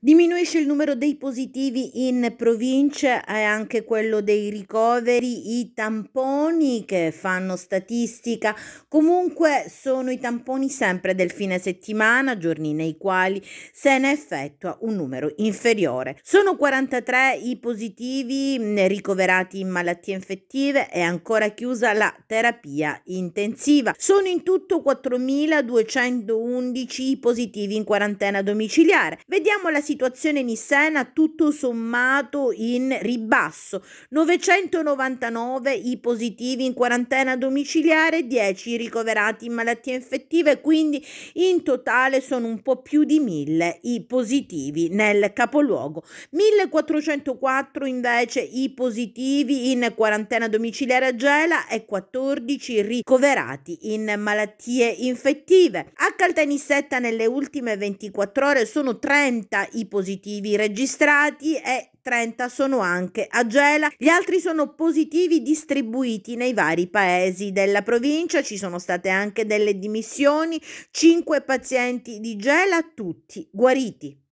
Diminuisce il numero dei positivi in provincia e anche quello dei ricoveri, i tamponi che fanno statistica. Comunque sono i tamponi sempre del fine settimana, giorni nei quali se ne effettua un numero inferiore. Sono 43 i positivi ricoverati in malattie infettive e ancora chiusa la terapia intensiva. Sono in tutto 4.211 i positivi in quarantena domiciliare. Vediamo la situazione Nissena tutto sommato in ribasso. 999 i positivi in quarantena domiciliare, 10 ricoverati in malattie infettive, quindi in totale sono un po' più di 1000 i positivi nel capoluogo. 1404 invece i positivi in quarantena domiciliare a Gela e 14 ricoverati in malattie infettive. A Caltanissetta nelle ultime 24 ore sono 30 i i positivi registrati e 30 sono anche a Gela. Gli altri sono positivi distribuiti nei vari paesi della provincia. Ci sono state anche delle dimissioni. 5 pazienti di Gela, tutti guariti.